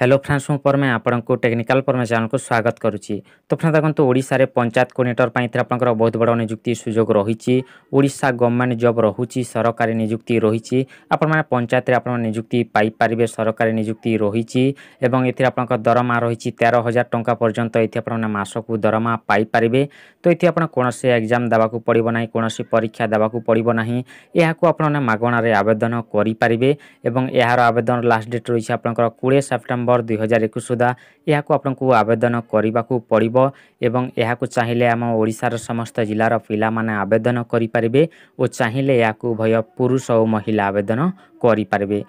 hello friends মু পরমে আপনার technical পরমে চ্যানেলকে স্বাগত করুছি তো ফ্রেন্ড দেখুন ওড়শার পঞ্চায়েত কোর্ডিনেটর পাই আপনার বহুত বড় নিযুক্তি সুযোগ রয়েছে ওড়শা গভর্নমেন্ট জব রয়েছে সরকারি নিযুক্তি রয়েছে আপনার পঞ্চায়েত আপনার নিযুক্তি পাইপারে সরকারি নিযুক্তি রয়েছে এবং এতে আপনার দরমা রয়েছে তের হাজার টঙ্কা পর্যন্ত এতে আপনার মাসক দরমা পাইপারে তো এতে আপনার কোণী এক্সাম দেওয়া পড়ব না কোণী পরীক্ষা দেওয়া পড়ব না এখন আপনার মাগণার আবেদন করে এবং এর আবেদন লাস্ট ডেট রয়েছে আপনার কোড়ি সেপ্টেম্বর ଡିସେମ୍ବର ଦୁଇହଜାର ଏକୋଇଶ ସୁଦ୍ଧା ଏହାକୁ ଆପଣଙ୍କୁ ଆବେଦନ କରିବାକୁ ପଡ଼ିବ ଏବଂ ଏହାକୁ ଚାହିଁଲେ ଆମ ଓଡ଼ିଶାର ସମସ୍ତ ଜିଲ୍ଲାର ପିଲାମାନେ ଆବେଦନ କରିପାରିବେ ଓ ଚାହିଁଲେ ଏହାକୁ ଉଭୟ ପୁରୁଷ ଓ ମହିଳା ଆବେଦନ କରିପାରିବେ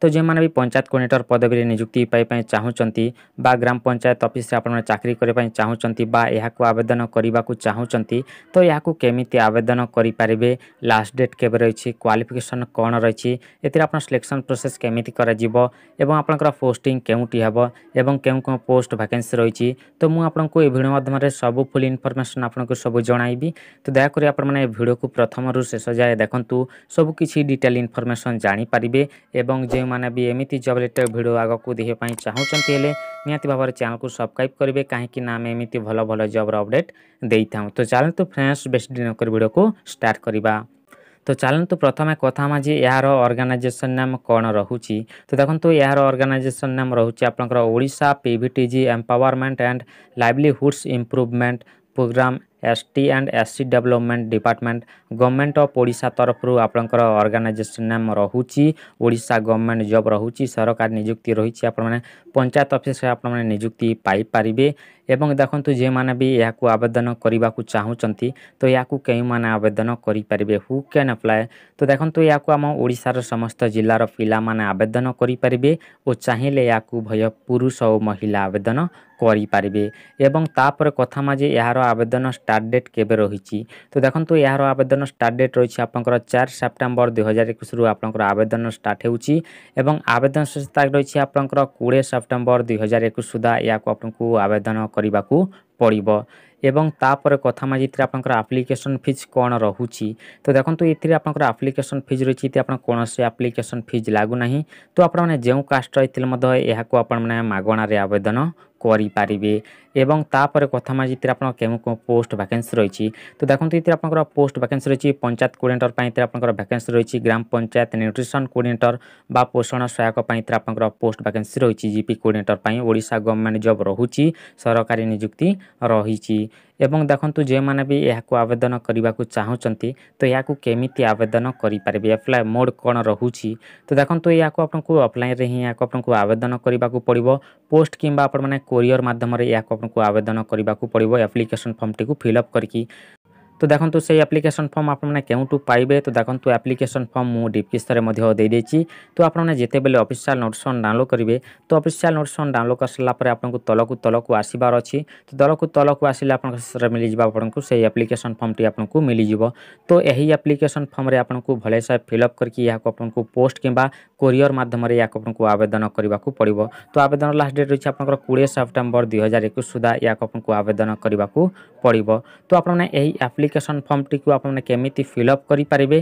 ତ ଯେଉଁମାନେ ବି ପଞ୍ଚାୟତ କୋଡ଼ିନେଟର ପଦବୀରେ ନିଯୁକ୍ତି ପାଇବା ଚାହୁଁଛନ୍ତି ବା ଗ୍ରାମ ପଞ୍ଚାୟତ ଅଫିସରେ ଆପଣମାନେ ଚାକିରି କରିବା ପାଇଁ ଚାହୁଁଛନ୍ତି ବା ଏହାକୁ ଆବେଦନ କରିବାକୁ ଚାହୁଁଛନ୍ତି ତ ଏହାକୁ କେମିତି ଆବେଦନ କରିପାରିବେ ଲାଷ୍ଟ ଡେଟ୍ କେବେ ରହିଛି କ୍ୱାଲିଫିକେସନ୍ କ'ଣ ରହିଛି ଏଥିରେ ଆପଣ ସିଲେକ୍ସନ୍ ପ୍ରୋସେସ୍ କେମିତି କରାଯିବ ଏବଂ ଆପଣଙ୍କର ପୋଷ୍ଟିଂ କେଉଁଠି ହେବ ଏବଂ କେଉଁ କେଉଁ ପୋଷ୍ଟ ଭ୍ୟାକେନ୍ସି ରହିଛି ତ ମୁଁ ଆପଣଙ୍କୁ ଏ ଭିଡ଼ିଓ ମାଧ୍ୟମରେ ସବୁ ଫୁଲ୍ ଇନଫର୍ମେସନ୍ ଆପଣଙ୍କୁ ସବୁ ଜଣାଇବି ତ ଦୟାକରି ଆପଣମାନେ ଏ ଭିଡ଼ିଓକୁ ପ୍ରଥମରୁ ଶେଷ ଯାଏ ଦେଖନ୍ତୁ ସବୁକିଛି ଡିଟେଲ୍ ଇନଫର୍ମେସନ୍ ଜାଣିପାରିବେ ଏବଂ ଯେଉଁ ଯେଉଁମାନେ ବି ଏମିତି ଜବ୍ ରିଲେଟେଡ଼୍ ଭିଡ଼ିଓ ଆଗକୁ ଦେଖିବା ପାଇଁ ଚାହୁଁଛନ୍ତି ହେଲେ ନିହାତି ଭାବରେ ଚ୍ୟାନେଲ୍କୁ ସବସ୍କ୍ରାଇବ୍ କରିବେ କାହିଁକିନା ଆମେ ଏମିତି ଭଲ ଭଲ ଜବ୍ର ଅପଡ଼େଟ୍ ଦେଇଥାଉ ତ ଚାଲନ୍ତୁ ଫ୍ରେଣ୍ଡସ୍ ବେଶୀ ଦିନ କରି ଭିଡ଼ିଓକୁ ଷ୍ଟାର୍ଟ କରିବା ତ ଚାଲନ୍ତୁ ପ୍ରଥମେ କଥା ହେମା ଯେ ଏହାର ଅର୍ଗାନାଇଜେସନ୍ ନାମ କ'ଣ ରହୁଛି ତ ଦେଖନ୍ତୁ ଏହାର ଅର୍ଗାନାଇଜେସନ୍ ନାମ ରହୁଛି ଆପଣଙ୍କର Odisha PVTG empowerment and livelihoods improvement programme ST and SC development department government of Odisha ତରଫରୁ ଆପଣଙ୍କର ଅର୍ଗାନାଇଜେସନ୍ ନାମ ରହୁଛି ଓଡ଼ିଶା ଗଭର୍ଣ୍ଣମେଣ୍ଟ ଜବ୍ ରହୁଛି ସରକାରୀ ନିଯୁକ୍ତି ରହିଛି ଆପଣମାନେ ପଞ୍ଚାୟତ ଅଫିସରେ ଆପଣମାନେ ନିଯୁକ୍ତି ପାଇପାରିବେ ଏବଂ ଦେଖନ୍ତୁ ଯେଉଁମାନେ ବି ଏହାକୁ ଆବେଦନ କରିବାକୁ ଚାହୁଁଛନ୍ତି ତ ଏହାକୁ କେଉଁମାନେ ଆବେଦନ କରିପାରିବେ ହୁ କ୍ୟାନ୍ ଆପ୍ଲାଏ ତ ଦେଖନ୍ତୁ ଏହାକୁ ଆମ ଓଡ଼ିଶାର ସମସ୍ତ ଜିଲ୍ଲାର ପିଲାମାନେ ଆବେଦନ କରିପାରିବେ ଓ ଚାହିଁଲେ ଏହାକୁ ଭୟ ପୁରୁଷ ଓ ମହିଳା ଆବେଦନ କରିପାରିବେ ଏବଂ ତାପରେ କଥା ମାଝି ଏହାର ଆବେଦନ ଷ୍ଟାର୍ଟ ଡେଟ୍ କେବେ ରହିଛି ତ ଦେଖନ୍ତୁ ଏହାର ଆବେଦନ ଷ୍ଟାର୍ଟ ଡେଟ୍ ରହିଛି ଆପଣଙ୍କର ଚାରି ସେପ୍ଟେମ୍ବର ଦୁଇ ହଜାର ଏକୋଇଶରୁ ଆପଣଙ୍କର ଆବେଦନ ଷ୍ଟାର୍ଟ ହେଉଛି ଏବଂ ଆବେଦନ ଶେଷ ତାରିଖ ରହିଛି ଆପଣଙ୍କର କୋଡ଼ିଏ ସେପ୍ଟେମ୍ବର ଦୁଇ ହଜାର ଏକୋଇଶ ସୁଦ୍ଧା ଏହାକୁ ଆପଣଙ୍କୁ ଆବେଦନ କରିବାକୁ ପଡ଼ିବ এবং তাপরে কথা মাঝে এতে আপনার আপ্লিকেসন ফিজ কোণ রয়েছে তো দেখুন এতে আপনার আপ্লিকেসন ফিজ রয়েছে এতে আপনার কোণী আপ্লিকেসন ফিজ লাগু না তো আপনার যে কাস্ট রয়েছে আপনার মাগণার আবেদন করে এবং তাপরে কথা মাঝি আপনার কেউ কেউ পোস্ট ভ্যাকেন্সি রয়েছে তো দেখুন এতে আপনার পোস্ট ভ্যাকেন্সি রয়েছে পঞ্চায়েত কোর্ডিনেটর এতে আপনার ভ্যাকেন্সি রয়েছে গ্রাম পঞ্চায়েত নিউট্রিশন কোর্ডিনেটর বা পোষণ সহায়ক এতে আপনার পোস্ট ভ্যাকেন্সি রয়েছে GP coordinator Odisha government job রহুচি সরকারি নিযুক্তি রয়েছে এবং দেখুন যে মানে বি এহাকু আবেদন করা চাহুচন্তি তো এহাকু কেমিতি আবেদন করি পারিবে এপ্লাই মোড কোন রহুচি তো দেখন্তু এহাকু আপনাকু অফলাইন রে হি এহাকু আপনাকু আবেদন করা পড়ব পোস্ট কিংবা আপনার মানে কোরিয়র মাধ্যমে এহাকু ଆପଣଙ୍କୁ ଆବେଦନ କରିବାକୁ ପଡ଼ିବ ଆପ୍ଲିକେସନ୍ ଫର୍ମଟିକୁ ଫିଲ୍ଅପ୍ କରିକି তো দেখন্তু সেই আপ্লিকেসন ফর্ম আপনার কেউঠু পাইবে তো দেখন্তু আপ্লিকেসন ফর্ম মু ডিপকিস্তরে দিয়েছি তো আপনার যেতবে অফিসিয়াল নোটিসন ডাউনলোড করবে তো অফিসিয়াল নোটিসন ডাউনলোড করসারা পরে আপনার তলকু তলকু আসবার অছি তো তলকু তলকু আসলে আপনার শেষে মিলিযোগ আপনার সেই আপ্লিকেসন ফর্মটি আপনার মিলিযোগ তো এই আপ্লিকেসন ফর্মে আপনার ভালসে ফিলঅপ করি আপনার পোস্ট কিংবা কোরিয়র মাধ্যমে আপনার আবেদন করা পড়ব তো আবেদন লাস্ট ডেট রয়েছে আপনার কোড়িয়ে সেপ্টেম্বর দুই হাজার একুশ সুদ্ধা আপনার আবেদন করা পড়ব তো আপনার এই আপ্লি আপ্লিকেসন ফর্মটিকে আপনার কেমিতি ফিল অপ করে পারে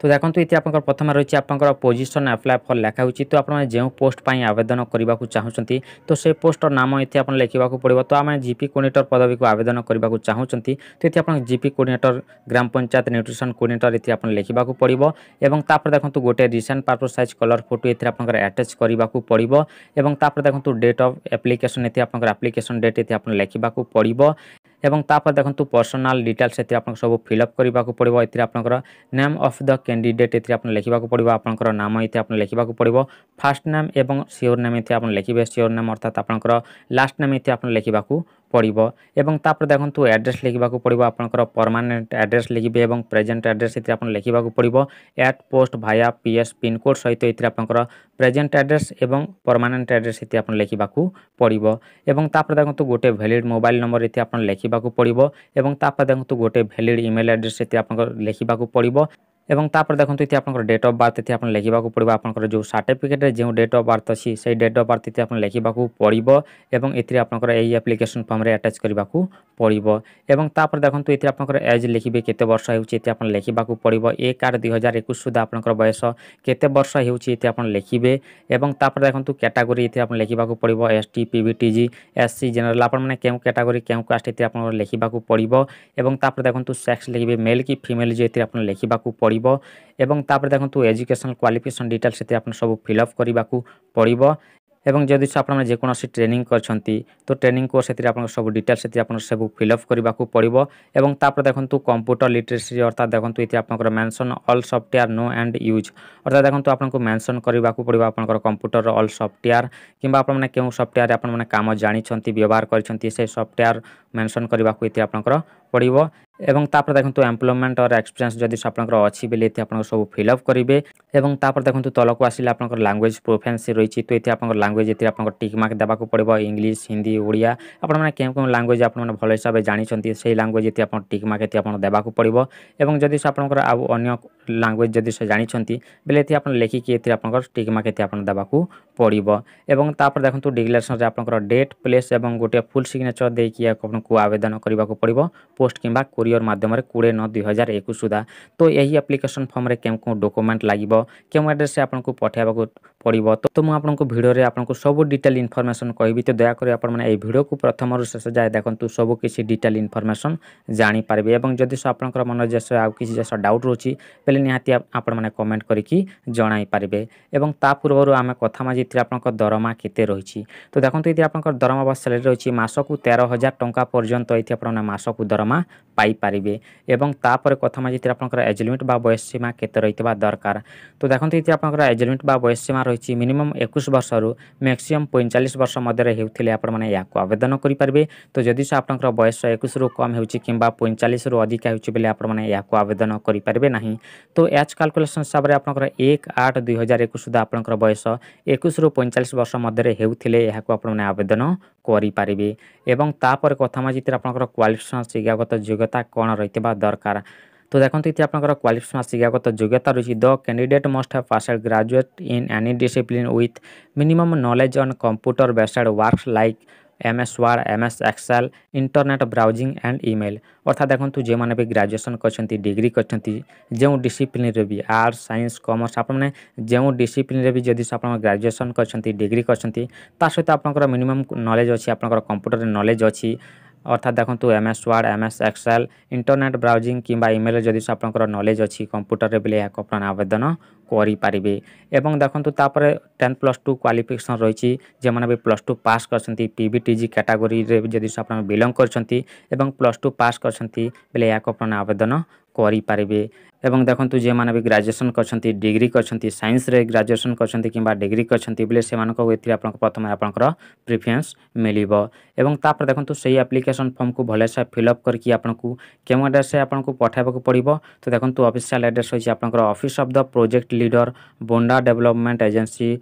তো দেখুন এতে আপনার প্রথমে রয়েছে আপনার পোজিশন আপ্লাই ফর লেখা হয়েছে তো আপনার যে পোস্ট পাই আবেদন করা চাহুমান তো সেই পোস্টর নাম এতে আপনার লেখা পড়ব তো আমি জিপি কোর্ডিনেটর পদবী আবেদন করা চাহুমান তো এতে আপনার GP coordinator gram panchayat nutrition coordinator এতে আপনার লেখা পড়ব এবং তাপরে দেখুন গোটে recent passport size colour photo এতে আপনার আটাচ করা পড়ব এবং তাপরে দেখুন ডেট অফ আপ্লিকেসন এতে আপনার আপ্লিকেসন ডেট এতে আপনার লেখা পড়ব এবং তাপরে দেখন্তু ପର୍ସନାଲ ଡିଟେଲ୍ସ ଏଥିରେ ଆପଣଙ୍କୁ ସବୁ ଫିଲ୍ଅପ୍ କରିବାକୁ ପଡ଼ିବ ଏଥିରେ ଆପଣଙ୍କର ନେମ୍ ଅଫ୍ ଦ କ୍ୟାଣ୍ଡିଡେଟ୍ ଏଥିରେ ଆପଣ ଲେଖିବାକୁ ପଡ଼ିବ ଆପଣଙ୍କର ନାମ ଏଥିରେ ଆପଣ ଲେଖିବାକୁ ପଡ଼ିବ ଫାର୍ଷ୍ଟ ନେମ୍ ଏବଂ ସିଓର ନେମ୍ ଏଥିରେ ଆପଣ ଲେଖିବେ ସିଓର ନେମ୍ ଅର୍ଥାତ୍ ଆପଣଙ୍କର ଲାଷ୍ଟ ନେମ୍ ଏଥିରେ ଆପଣ ଲେଖିବାକୁ পড়ব এবং তাপরে দেখুন আড্রেস লিখবাকে পড়ব আপনার পরমানেন্ট আড্রেস লিখবে এবং প্রেজেন্ট আড্রেস এতে আপনার লিখবাকে পড়ব at post via PS pincode সহ এতে আপনার প্রেজেন্ট আড্রেস এবং পরমানেন্ট আড্রেস এতে আপনার লিখবাকে পড়ব এবং তাপরে দেখুন গোটে ভ্যালিড মোবাইল নম্বর এতে আপনার লিখবাকে পড়ব এবং তাপরে দেখুন গোটে ভ্যালিড ইমেল আড্রেস এতে আপনার লিখবাকে পড়ব এবং তারপরে দেখুন এটি আপনার ডেট অফ বার্থ এটি আপনার লেখা পড়ব আপনার যে সার্টিফিকেটে যে ডেট অফ বার্থ অছি সেই ডেট অফ বার্থ এটি আপনার লেখা পড়ব এবং এটি আপনার এই আপ্লিকেশন ফর্মে আটাচ করা পড়ব এবং তারপরে দেখুন এটি আপনার এজ লিখবে কত বর্ষ হচ্ছে এটি আপনার লেখা পড়ব এক আট দুই হাজার একুশ সুদ্ধা আপনার বয়স কত বর্ষ হচ্ছে এটি আপনার লিখবে এবং তারপরে দেখুন ক্যাটাগরি এটি আপনার লেখা পড়ব S T P PVTG S C general আপনার মানে কেউ ক্যাটাগরি কেউ কাস্ট এটি আপনার লেখা পড়ব এবং তারপরে দেখুন সেক্স লিখবে মেল কি ফিমেল যে এটি আপনার লেখা পড়ব পড়ব এবং তাপরে দেখন্তু এজুকেশনাল কোয়ালিফিকেশন ডিটেলস সেটি আপনার সব ফিল আপ করা পড়ব এবং যদি আপনার যেকোনসি ট্রেনিং করছেন তো ট্রেনিং কোর্স সেটি আপনার সব ডিটেলস সেটি আপনার সব ফিল আপ করা পড়ব এবং তাপরে দেখুন কম্পুটর লিটরেসি অর্থাৎ দেখুন এটি আপনার mention all software know and use অর্থাৎ দেখুন আপনার মেনশন করা পড়ব আপনার কম্পুটর অল সফটওয়্যার কিংবা আপনার মানে কেউ সফটওয়্যার আপনার মানে কাম জাঁচ ব্যবহার করছেন সেই সফটওয়্যার মেনশন করা এটি আপনার পড়ব এবং তাপরে দেখুন এমপ্লয়মেন্ট অর এক্সপিরিয়েন্স যদি আপনার অছি বেলে এতে আপনার সব ফিল আপ করবে এবং তাপরে দেখুন তলক আসলে আপনার ল্যাঙ্গুয়েজ প্রিফরেন্স রয়েছে তো এতে আপনার ল্যাঙ্গুয়েজ এতে আপনার টিক মার্ক দেওয়া পড়ব ইংলিশ হিন্দি ওড়িয়া আপনার কেউ কেউ ল্যাঙ্গুয়েজ আপনার ভাল হিসাবে জাঁচান সেই ল্যাঙ্গুয়েজ এতে আপনার টিক মার্ক এতে আপনার দেওয়া পড়ব এবং যদি আপনার আউ অন্য ল্যাঙ্গুয়েজ যদি সে জাঁচান বেলে এতে আপনার লেখিকি এতে আপনার টিক মার্ক এতে আপনার দেওয়া ପଡ଼ିବ ଏବଂ ତାପରେ ଦେଖନ୍ତୁ ଡିକ୍ଲାରେସନ୍ରେ ଆପଣଙ୍କର ଡେଟ୍ ପ୍ଲେସ୍ ଏବଂ ଗୋଟିଏ ଫୁଲ୍ ସିଗ୍ନେଚର୍ ଦେଇକି ଆପଣଙ୍କୁ ଆବେଦନ କରିବାକୁ ପଡ଼ିବ ପୋଷ୍ଟ କିମ୍ବା କୋରିଅର ମାଧ୍ୟମରେ କୋଡ଼ିଏ ନଅ ଦୁଇ ହଜାର ଏକୋଇଶ ସୁଦ୍ଧା ତ ଏହି ଆପ୍ଲିକେସନ୍ ଫର୍ମରେ କେଉଁ କେଉଁ ଡକୁମେଣ୍ଟ ଲାଗିବ କେଉଁ ଆଡ଼୍ରେସ୍ରେ ଆପଣଙ୍କୁ ପଠାଇବାକୁ ପଡ଼ିବ ତ ମୁଁ ଆପଣଙ୍କୁ ଭିଡ଼ିଓରେ ଆପଣଙ୍କୁ ସବୁ ଡିଟେଲ୍ ଇନଫର୍ମେସନ୍ କହିବି ତ ଦୟାକରି ଆପଣମାନେ ଏହି ଭିଡ଼ିଓକୁ ପ୍ରଥମରୁ ଶେଷ ଯାଏ ଦେଖନ୍ତୁ ସବୁ କିଛି ଡିଟେଲ୍ ଇନଫର୍ମେସନ୍ ଜାଣିପାରିବେ ଏବଂ ଯଦି ଆପଣଙ୍କର ମନରେ ଯେ ଆଉ କିଛି ଯେ ଡାଉଟ୍ ରହୁଛି ବେଲେ ନିହାତି ଆପଣମାନେ କମେଣ୍ଟ କରିକି ଜଣାଇ ପାରିବେ ଏବଂ ତା ପୂର୍ବରୁ ଆମେ କଥା ମାଝି যেতে আপনার দরমা কেতে রয়েছে তো দেখুন এটি আপনার দরমা বা স্যালারি রয়েছে মাসকু তের হাজার টঙ্কা পর্যন্ত এটি আপনার মাসকু দরমা পাইপারে এবং তাপরে কথা যেতে আপনার এজলিমিট বা বয়স সীমা কেতে রয়েছে দরকার তো দেখুন এটি আপনার এজলিমিট বা বয়স সীমা রয়েছে মিনিমম একুশ বর্ষর ম্যাক্সিমম পঁয়চাশ বর্ষ মধ্যে ହେଉଥିଲେ ଆପଣମାନେ ଏହାକୁ ଆବେଦନ କରିପାରିବେ ତ ଯଦି ଆପଣଙ୍କର ବୟସ ଏକୋଇଶରୁ କମ୍ ହେଉଛି କିମ୍ବା ପଇଁଚାଳିଶରୁ ଅଧିକା ହେଉଛି ବୋଲେ ଆପଣମାନେ ଏହାକୁ ଆବେଦନ କରିପାରିବେ ନାହିଁ ତ ଏଜ୍ କାଲକୁଲେସନ୍ ହିସାବରେ ଆପଣଙ୍କର ଏକ ଆଠ ଦୁଇ ହଜାର ଏକୋଇଶ ସୁଦ୍ଧା ଆପଣଙ୍କର ବୟସ ଏକୋଇଶ ଏକୋଇଶରୁ ପଇଁଚାଳିଶ ବର୍ଷ ମଧ୍ୟରେ ହେଉଥିଲେ ଏହାକୁ ଆପଣମାନେ ଆବେଦନ କରିପାରିବେ ଏବଂ ତାପରେ କଥା ମାଜିଥିରେ ଆପଣଙ୍କର କ୍ୱାଲିଫିକେସନ୍ ଶିକ୍ଷାଗତ ଯୋଗ୍ୟତା କ'ଣ ରହିଥିବା ଦରକାର তো দেখুন এটি আপনার কোয়ালিফিকেশন শিক্ষাগত যোগ্যতা রয়েছে the candidate must have passed graduate in any discipline with minimum knowledge on computer based works like M S word M S excel internet browsing and email অর্থাৎ দেখুন যে বি গ্রাজুয়েসন করছেন ডিগ্রি করছেন যে ডিসিপ্লিনে বি আর্টস সাইন্স কমর্স আপনার যে ডিসিপ্লিনে বি যদি আপনার গ্রাজুয়েসন করছেন ডিগ্রি করছেন তা সহ আপনার মিনিমম নলেজ অ আপনার কম্পুটর নলেজ অ অর্থাৎ দেখুন M S word M S excel internet browsing কিংবা ইমেল যদি আপনার নলেজ অ কম্পুটরের বেলে এখন আপনার আবেদন କରିପାରିବେ ଏବଂ ଦେଖନ୍ତୁ ତାପରେ ଟେନ୍ ପ୍ଲସ୍ ଟୁ କ୍ୱାଲିଫିକେସନ୍ ରହିଛି ଯେଉଁମାନେ ବି ପ୍ଲସ୍ ଟୁ ପାସ୍ କରିଛନ୍ତି ପି ବି ଟି ଜି କାଟାଗୋରୀରେ ଯଦି ଆପଣ ବିଲଙ୍ଗ କରିଛନ୍ତି ଏବଂ ପ୍ଲସ୍ ଟୁ ପାସ୍ କରିଛନ୍ତି ବେଲେ ଏହାକୁ ଆପଣ ଆବେଦନ କରିପାରିବେ এবং দেখন্তু যে মানে গ্রাজুয়েসন করছেন ডিগ্রি করছেন সাইন্সরে গ্রাজুয়েসন করছেন কিংবা ডিগ্রি করছেন বেলে সে এতে আপনার প্রথমে আপনার প্রিফরেন্স মিলব এবং তাপরে দেখুন সেই আপ্লিকেসন ফর্মক ভালসে ফিল অপ করি আপনার কেউ আড্রেসে আপনার পঠাইব পড়ব তো দেখুন অফিসিয়াল আড্রেস হচ্ছে আপনার office of the project leader Bonda development agency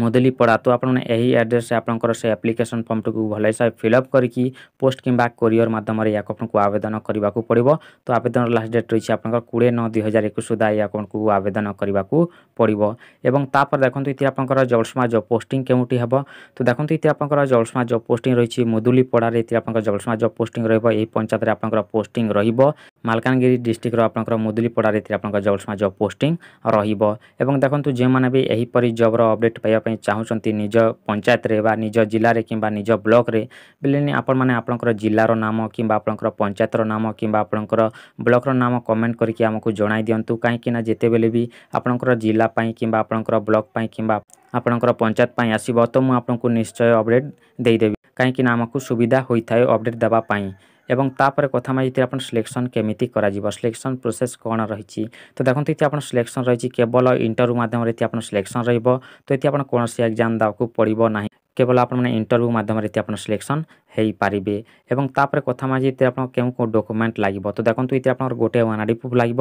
Mudulipada ତ ଆପଣ ଏହି ଆଡ଼୍ରେସ୍ରେ ଆପଣଙ୍କର ସେ ଆପ୍ଲିକେସନ୍ ଫର୍ମଟିକୁ ଭଲସେ ଫିଲ୍ଅପ୍ କରିକି ପୋଷ୍ଟ କିମ୍ବା କୋରିଅର୍ ମାଧ୍ୟମରେ ଏହାକୁ ଆପଣଙ୍କୁ ଆବେଦନ କରିବାକୁ ପଡ଼ିବ ତ ଆବେଦନର ଲାଷ୍ଟ ଡେଟ୍ ରହିଛି ଆପଣଙ୍କର କୋଡ଼ିଏ ନଅ ଦୁଇ ହଜାର ଏକୋଇଶ ସୁଦ୍ଧା ଏହି ଆପଣଙ୍କୁ ଆବେଦନ କରିବାକୁ ପଡ଼ିବ ଏବଂ ତାପରେ ଦେଖନ୍ତୁ ଏଥିରେ ଆପଣଙ୍କର ଜଳସମା ଜବ୍ ପୋଷ୍ଟିଂ କେଉଁଠି ହେବ ତ ଦେଖନ୍ତୁ ଏଥିରେ ଆପଣଙ୍କର ଜଳସମା ଜବ୍ ପୋଷ୍ଟିଂ ରହିଛି ମୁଦୁଲି ପଡ଼ାରେ ଏଥିରେ ଆପଣଙ୍କର ଜଳସମା ଜବ୍ ପୋଷ୍ଟିଂ ରହିବ ଏହି ପଞ୍ଚାୟତରେ ଆପଣଙ୍କର ପୋଷ୍ଟିଂ ରହିବ ମାଲକାନଗିରି ଡିଷ୍ଟ୍ରିକ୍ଟର ଆପଣଙ୍କର ମୁଦୁଲି ପଡ଼ାରେ ଏଥିରେ ଆପଣଙ୍କର ଜଳସମା ଜବ୍ ପୋଷ୍ଟିଂ ରହିବ ଏବଂ ଦେଖନ୍ତୁ ଯେଉଁମାନେ ବି ଏହିପରି ଜବ୍ର ଅପଡ଼େଟ୍ ପାଇ ପାଇବା ଚାହୁଁଛନ୍ତି ନିଜ ପଞ୍ଚାୟତରେ ବା ନିଜ ଜିଲ୍ଲାରେ କିମ୍ବା ନିଜ ବ୍ଲକ୍ରେ ବେଲେନି ଆପଣମାନେ ଆପଣଙ୍କର ଜିଲ୍ଲାର ନାମ କିମ୍ବା ଆପଣଙ୍କର ପଞ୍ଚାୟତର ନାମ କିମ୍ବା ଆପଣଙ୍କର ବ୍ଲକ୍ର ନାମ କମେଣ୍ଟ କରିକି ଆମକୁ ଜଣାଇ ଦିଅନ୍ତୁ କାହିଁକିନା ଯେତେବେଳେ ବି ଆପଣଙ୍କର ଜିଲ୍ଲା ପାଇଁ କିମ୍ବା ଆପଣଙ୍କର ବ୍ଲକ୍ ପାଇଁ କିମ୍ବା ଆପଣଙ୍କର ପଞ୍ଚାୟତ ପାଇଁ ଆସିବ ତ ମୁଁ ଆପଣଙ୍କୁ ନିଶ୍ଚୟ ଅପଡ଼େଟ୍ ଦେଇଦେବି କାହିଁକିନା ଆମକୁ ସୁବିଧା ହୋଇଥାଏ ଅପଡ଼େଟ୍ ଦେବା ପାଇଁ এবং তাপরে কথা যদি আপনার সিলেকশন কেমিতি করা সিলেকশন প্রোসেস কোণ রয়েছে তো দেখুন এটি আপনার সিলেকশন রয়েছে কেবল ইন্টরভিউ মাধ্যমে এটি আপনার সিলেকশন রহব তো এটি আপনার কোণী এক্সাম দেওয়া পড়ব না কেবল আপনার ইন্টরভিউ মাধ্যমে এটি আপনার সিলেকশন ହେଇପାରିବେ ଏବଂ ତାପରେ କଥା ମାଝି ଏଥିରେ ଆପଣ କେଉଁ କେଉଁ ଡକୁମେଣ୍ଟ ଲାଗିବ ତ ଦେଖନ୍ତୁ ଏଥିରେ ଆପଣଙ୍କର ଗୋଟେ ୱାନ୍ ଆର୍ ପ୍ରୁଫ୍ ଲାଗିବ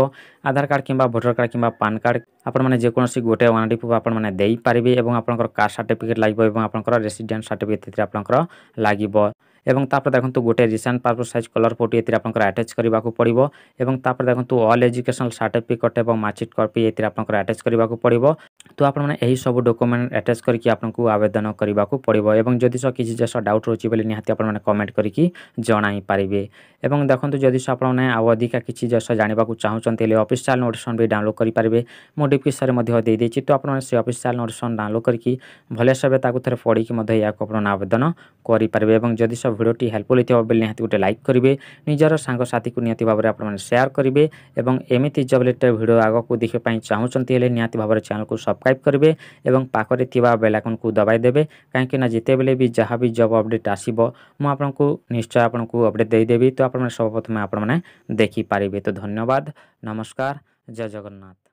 ଆଧାର କାର୍ଡ଼ କିମ୍ବା ଭୋଟର କାର୍ଡ଼ କିମ୍ବା ପାନ୍ କାର୍ଡ଼ ଆପଣମାନେ ଯେକୌଣସି ଗୋଟେ ୱାନ୍ ଆର୍ ପ୍ରୁଫ୍ ଆପଣମାନେ ଦେଇପାରିବେ ଏବଂ ଆପଣଙ୍କର କାଷ୍ଟ ସାର୍ଟିଫିକେଟ୍ ଲାଗିବ ଏବଂ ଆପଣଙ୍କର ରେସିଡେଣ୍ଟ ସାର୍ଟିଫିକେଟ୍ ଏଥିରେ ଆପଣଙ୍କର ଲାଗିବ এবং তারপরে দেখুন গোটে recent passport size colour photo এতে আপনার আটাচ করা পড়ব এবং তারপরে দেখুন অল এজুকেশনাল সার্টিফিকেট এবং মার্কশিট কপি এতে আপনার আটাচ করা পড়ব তো আপনার এই সব ডকুমেন্ট আটাচ করি আপনার আবেদন করা পড়ব এবং যদি কিছু জিনিস ডাউট রয়েছে বলে নিহতি ଆପଣମାନେ କମେଣ୍ଟ କରିକି ଜଣାଇ ପାରିବେ ଏବଂ ଦେଖନ୍ତୁ ଯଦି ଆପଣମାନେ ଆଉ ଅଧିକା କିଛି ଜିନିଷ ଜାଣିବାକୁ ଚାହୁଁଛନ୍ତି ହେଲେ ଅଫିସିଆଲ୍ ନୋଟିସନ୍ ବି ଡାଉନଲୋଡ଼ କରିପାରିବେ ମୁଁ ଡିପ୍କିସରେ ମଧ୍ୟ ଦେଇଦେଇଛି ତ ଆପଣମାନେ ସେ ଅଫିସିଆଲ୍ ନୋଟିସନ୍ ଡାଉନଲୋଡ଼ କରିକି ଭଲସେ ତାକୁ ଥରେ ପଢ଼ିକି ମଧ୍ୟ ଏହାକୁ ଆପଣ ଆବେଦନ କରିପାରିବେ ଏବଂ ଯଦି ସବୁ ଭିଡ଼ିଓଟି ହେଲ୍ପଫୁଲ୍ ହୋଇଥିବ ବୋଲେ ନିହାତି ଗୋଟେ ଲାଇକ୍ କରିବେ ନିଜର ସାଙ୍ଗସାଥିକୁ ନିହାତି ଭାବରେ ଆପଣମାନେ ସେୟାର କରିବେ ଏବଂ ଏମିତି ଜବ୍ ରିଲେଟେଡ଼୍ ଭିଡ଼ିଓ ଆଗକୁ ଦେଖିବା ପାଇଁ ଚାହୁଁଛନ୍ତି ହେଲେ ନିହାତି ଭାବରେ ଚ୍ୟାନେଲକୁ ସବସ୍କ୍ରାଇବ୍ କରିବେ ଏବଂ ପାଖରେ ଥିବା ବେଲାଇକନ୍କୁ ଦବାଇ ଦେବେ କାହିଁକିନା ଯେତେବେଳେ ବି ଯାହା ବି ଜବ୍ ଅପଡ଼େଟ୍ ଆସିବ ମୁଁ ଆପଣଙ୍କୁ ନିଶ୍ଚୟ ଆପଣଙ୍କୁ ଅପଡ଼େଟ୍ ଦେଇଦେବି ତ ଆପଣମାନେ ସର୍ବପ୍ରଥମେ ଆପଣମାନେ ଦେଖିପାରିବେ ତ ଧନ୍ୟବାଦ ନମସ୍କାର ଜୟ ଜଗନ୍ନାଥ